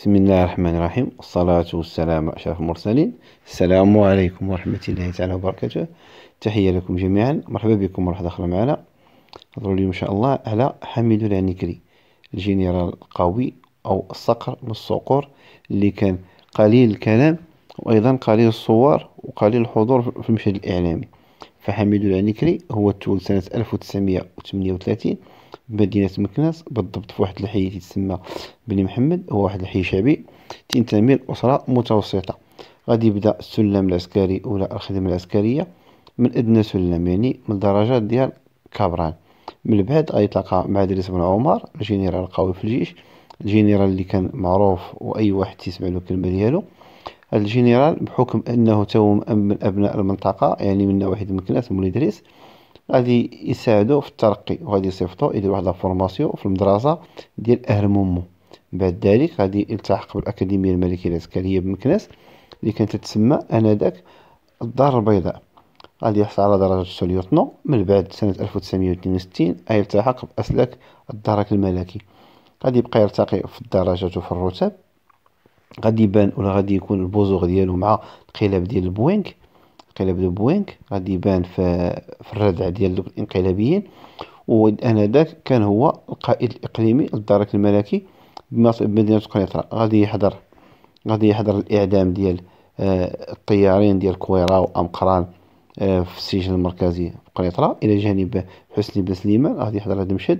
بسم الله الرحمن الرحيم والصلاة والسلام على أشرف المرسلين السلام عليكم ورحمة الله تعالى وبركاته تحية لكم جميعا مرحبا بكم مرحبا داخل معنا نهضرو اليوم إن شاء الله على حميد العنكري الجنرال القوي أو الصقر من الصقور اللي كان قليل الكلام وأيضا قليل الصور وقليل الحضور في المشهد الإعلامي فحميد العنكري هو تولد سنة 1938 مدينه مكناس بالضبط في واحد الحي تسمى بني محمد هو واحد الحي شعبي تنتمي لاسره متوسطه غادي يبدا السلم العسكري ولا الخدمه العسكريه من ادنى سلم يعني من الدرجات ديال كابران من بعد غيتلاقى مع دريس بن عمر الجنرال القوي في الجيش الجنرال اللي كان معروف واي واحد تسمع له الكلمه ديالو الجنرال بحكم انه تو من ابناء المنطقه يعني من نواحي مكناس مولي ادريس غادي يساعدو في الترقي وغادي يصيفطو يدير واحد لافورماسيون في المدرسه ديال اهل مومو بعد ذلك غادي يلتحق بالاكاديميه الملكيه العسكريه بمكناس اللي كانت تتسمى انذاك الدار البيضاء غادي يحصل على درجه سوليوتنو من بعد سنه ألف غادي يلتحق باسلاك الدرك الملكي غادي يبقى يرتقي في الدرجات وفي الرتب غادي يبان ولا غادي يكون البوزوغ ديالو مع انقلاب ديال البوينك انقلاب دو بوينك غادي يبان في, في الردع ديال دوك الانقلابيين ذاك كان هو القائد الاقليمي للدرك الملكي بمدينه قنيطره غادي يحضر غادي يحضر الاعدام ديال آه، الطيارين ديال كويرا وامقران آه، في السجن المركزي في قنيطره الى جانب حسني بن سليمان غادي يحضر دمشق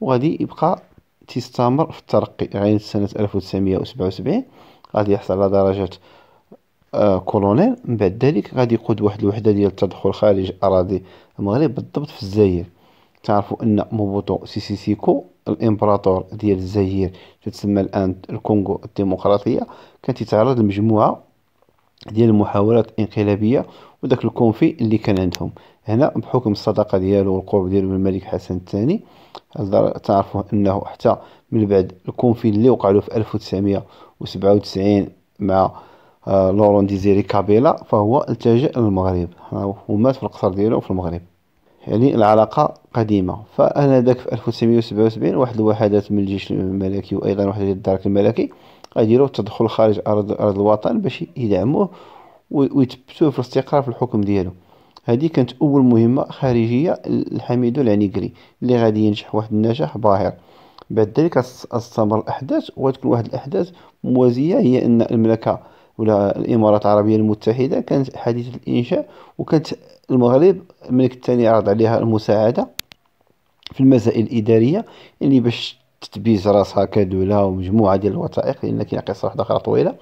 وغادي يبقى تستمر في الترقي غير سنه 1977 غادي يحصل على درجه كولونيل من بعد ذلك غادي يقود واحد الوحده ديال التدخل خارج اراضي المغرب بالضبط في الزاير تعرفوا ان موبوتو سيسيسيكو سيكو الامبراطور ديال الزاير تسمى الان الكونغو الديمقراطيه كان تيتعرض لمجموعه ديال المحاولات الانقلابيه وداك الكونفي اللي كان عندهم هنا بحكم الصداقه ديالو والقرب ديالو من الملك حسن الثاني تعرفوا انه حتى من بعد الكونفي اللي وقع له في 1997 مع آه، لورون ديزيري كابيلا فهو التجأ للمغرب ومات في القصر ديالو في المغرب يعني العلاقة قديمة فآنذاك في 1977 واحد الوحدات من الجيش الملكي وأيضا واحد ديال الدرك الملكي غيديروا التدخل خارج أرض, أرض الوطن باش يدعموه ويثبتوه في الاستقرار في الحكم ديالو هذه كانت أول مهمة خارجية لحميدو العنيقري اللي غادي ينجح واحد النجاح باهر بعد ذلك استمر الأحداث وتكون واحد الأحداث موازية هي أن الملكة ولا الامارات العربيه المتحده كانت حديثه الانشاء وكانت المغرب الملك الثاني عرض عليها المساعده في المسائل الاداريه يعني باش تتبيز راسها كدوله ومجموعه ديال الوثائق لان كاين قصه واحده اخرى طويله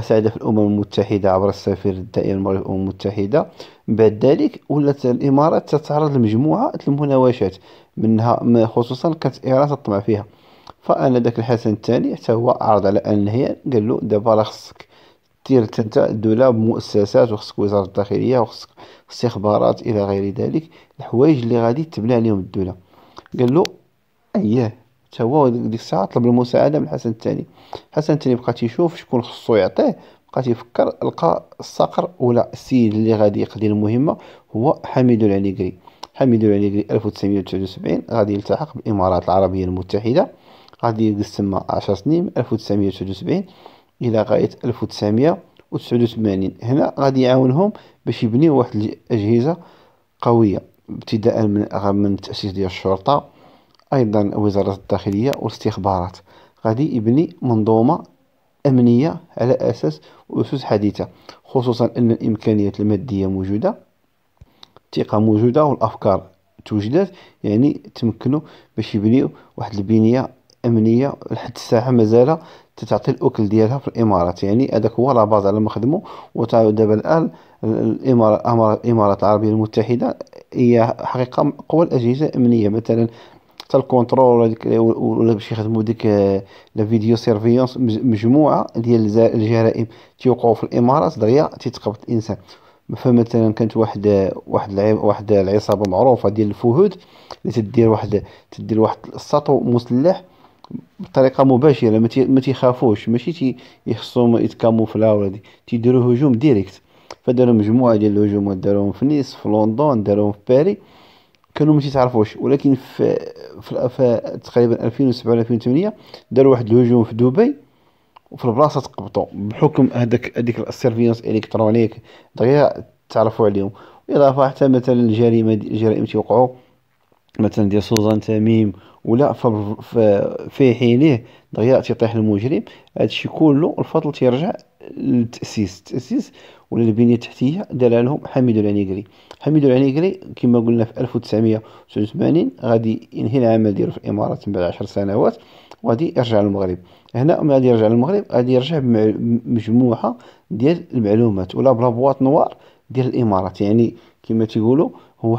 ساعد في الامم المتحده عبر السفير الدائم المغرب الامم المتحده بعد ذلك ولات الامارات تتعرض لمجموعه المناوشات منها خصوصا كانت ايران تطمع فيها فانا داك الحسن الثاني حتى هو عرض على ان هي قال له دابا راه خصك دير انت بمؤسسات مؤسسات وخصك وزاره الداخليه وخصك استخبارات الى غير ذلك الحوايج اللي غادي تبنى عليهم الدوله قال له اييه حتى هو ديك الساعه طلب المساعده من حسن الثاني حسن الثاني بقى تيشوف شكون خصو يعطيه بقى تيفكر لقى الصقر ولا السيد اللي غادي يقضي المهمه هو حميد العنيقري حميد العنيقري 1979 غادي يلتحق بالامارات العربيه المتحده غادي يجلس تما 10 سنين 1979 الى غايه 1989 هنا غادي يعاونهم باش يبنيو واحد الاجهزه قويه ابتداء من من تاسيس ديال الشرطه ايضا وزاره الداخليه والاستخبارات غادي يبني منظومه امنيه على اساس اسس حديثه خصوصا ان الامكانيات الماديه موجوده الثقه موجوده والافكار توجدات يعني تمكنوا باش يبنيو واحد البنيه امنيه لحد الساعه مازال تتعطي الاكل ديالها في الامارات يعني هذاك هو لا باز على ما خدموا ودابا الان الامارات العربيه المتحده هي حقيقه اقوى الاجهزه الامنيه مثلا حتى الكونترول ولا باش يخدموا ديك لا فيديو سيرفيونس مجموعه ديال الجرائم تيوقعوا في الامارات دغيا تيتقبض الانسان فمثلا كانت واحد واحد العيب واحد العصابه معروفه ديال الفهود اللي تدير واحد تدير واحد السطو مسلح بطريقه مباشره ما تيخافوش ماشي تيخصهم يتكاموفلاو ولا تيديروا هجوم ديريكت فداروا مجموعه ديال الهجومات داروهم في نيس في لندن داروهم في باري كانوا ما تيتعرفوش ولكن في, في, في تقريبا 2007 2008 داروا واحد الهجوم في دبي وفي البلاصه تقبطوا بحكم هذاك هذيك السيرفيونس الكترونيك دغيا تعرفوا عليهم اضافه حتى مثلا الجريمه الجرائم تيوقعوا مثلا ديال سوزان تميم ولا في حينيه دغيا تيطيح المجرم هادشي كله الفضل تيرجع للتاسيس التاسيس ولا البنيه التحتيه دار حميد العنيقري حميد العنيقري كما قلنا في 1989 غادي ينهي العمل ديالو في الامارات من بعد 10 سنوات وغادي يرجع للمغرب هنا ما غادي يرجع للمغرب غادي يرجع بمجموعه ديال المعلومات ولا بلا بواط نوار ديال الامارات يعني كما تيقولوا هو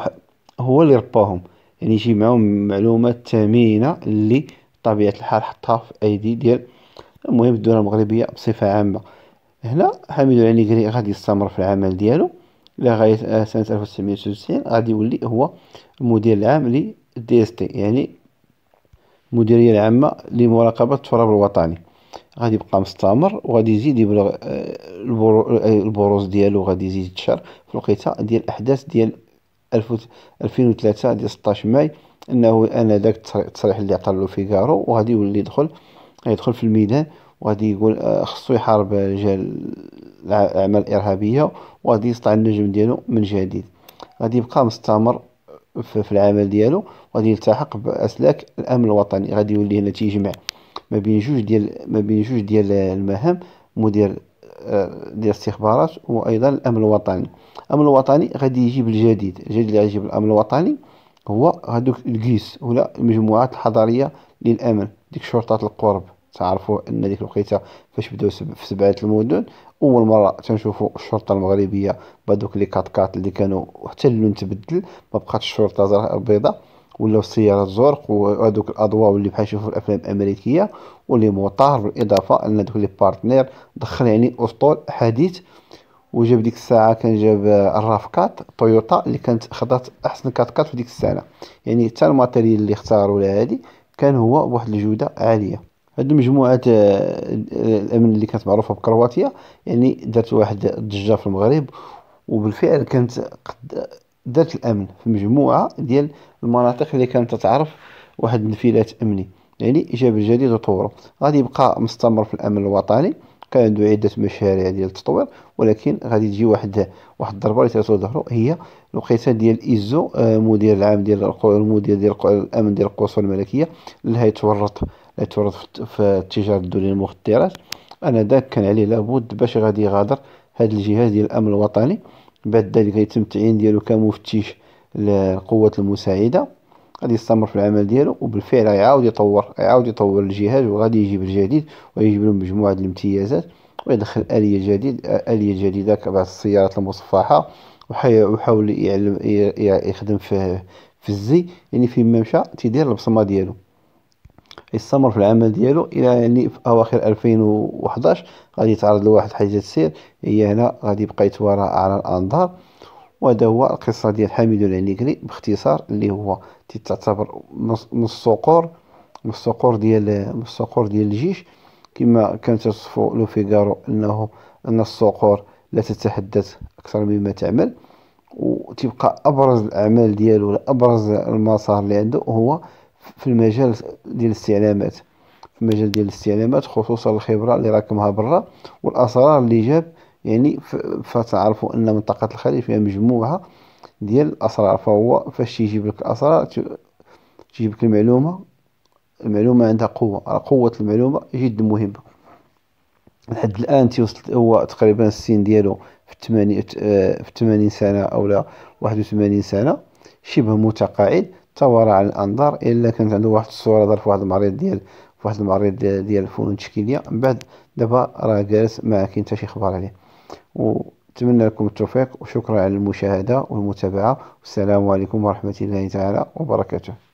هو اللي رباهم يعني يجي معاهم معلومات ثمينة اللي بطبيعة الحال حطها في أيدي ديال المهم الدولة المغربية بصفة عامة هنا حميد العنيكري غادي يستمر في العمل ديالو لغاية سنة 1990 غادي يولي هو المدير العام لدي اس تي يعني المديرية العامة لمراقبة التراب الوطني غادي يبقى مستمر وغادي يزيد يبلغ آه، آه، البروز ديالو غادي يزيد يتشهر في الوقيته ديال الاحداث ديال 2003 ديال 16 ماي انه انا ذاك التصريح اللي عطى له فيغارو وغادي يولي يدخل يدخل في الميدان وغادي يقول آه، خصو يحارب رجال الاعمال الارهابيه وغادي يسطع النجم ديالو من جديد غادي يبقى مستمر في العمل ديالو وغادي يلتحق باسلاك الامن الوطني غادي يولي هنا تيجمع ما بين جوج ديال ما بين جوج ديال المهام مدير آه، ديال الاستخبارات وايضا الامن الوطني الامن الوطني غادي يجيب الجديد الجديد اللي غيجيب الامن الوطني هو هذوك الكيس ولا المجموعات الحضريه للامن ديك شرطات القرب تعرفوا ان ديك الوقيته فاش بداو في سبعه المدن اول مره تنشوفوا الشرطه المغربيه بهذوك لي كات كات اللي كانوا حتى اللون تبدل ما بقاتش الشرطه البيضاء بيضاء ولاو السيارة الزرق وهذوك الأضواء اللي بحال نشوفو في الأفلام الأمريكية واللي موطار بالإضافة أن دوك لي بارتنير دخل يعني أسطول حديث وجاب ديك الساعة كان جاب الرافكات تويوتا اللي كانت خدات أحسن كاتكات في ديك السنة يعني حتى الماتيريال اللي اختاروا لها هادي كان هو بواحد الجودة عالية هاد مجموعة آه، الأمن اللي كانت معروفة بكرواتيا يعني دارت واحد الضجة في المغرب وبالفعل كانت قد ذات الأمن في مجموعة ديال المناطق اللي كانت تتعرف واحد النفيلات أمني يعني جاب الجديد وطوره غادي يبقى مستمر في الأمن الوطني كان عنده عدة مشاريع ديال التطوير ولكن غادي تجي واحد واحد الضربة اللي تاتو هي الوقيته ديال إيزو آه، مدير العام ديال المدير ديال الأمن ديال القصور الملكية اللي هيتورط هيتورط في التجارة الدولية المخدرات أنا ذاك كان عليه لابد باش غادي يغادر هذا الجهاز ديال الأمن الوطني بعد ذلك يتم التعيين ديالو كمفتش للقوات المساعده غادي يستمر في العمل ديالو وبالفعل غيعاود يطور يعاود يطور الجهاز وغادي يجيب الجديد ويجيب له مجموعه الامتيازات ويدخل اليه جديد اليه جديده كبعض السيارات المصفحه ويحاول يخدم في في الزي يعني فيما مشى تيدير البصمه ديالو يستمر في العمل ديالو الى يعني في اواخر 2011 غادي يتعرض لواحد حاجه السير هي هنا غادي يبقى يتوارى على الانظار وهذا هو القصه ديال حميد العنيكري باختصار اللي هو تعتبر من الصقور من الصقور ديال من الصقور ديال الجيش كما كان تصفو لو فيغارو انه ان الصقور لا تتحدث اكثر مما تعمل وتبقى ابرز الاعمال ديالو ابرز المسار اللي عنده هو في المجال ديال الاستعلامات في المجال ديال الاستعلامات خصوصا الخبره اللي راكمها برا والاسرار اللي جاب يعني فتعرفوا ان منطقه الخليج فيها مجموعه ديال الاسرار فهو فاش يجيب لك الاسرار تجيب لك المعلومه المعلومه عندها قوه قوه المعلومه جد مهمه لحد الان تيوصل هو تقريبا السن ديالو في 80 آه، في 80 سنه او 81 سنه شبه متقاعد تورع على الانظار الا كانت عنده واحد الصوره دار في واحد المريض ديال في واحد المريض ديال الفنون التشكيليه من بعد دابا راه جالس ما كاين حتى شي خبر عليه ونتمنى لكم التوفيق وشكرا على المشاهده والمتابعه والسلام عليكم ورحمه الله تعالى وبركاته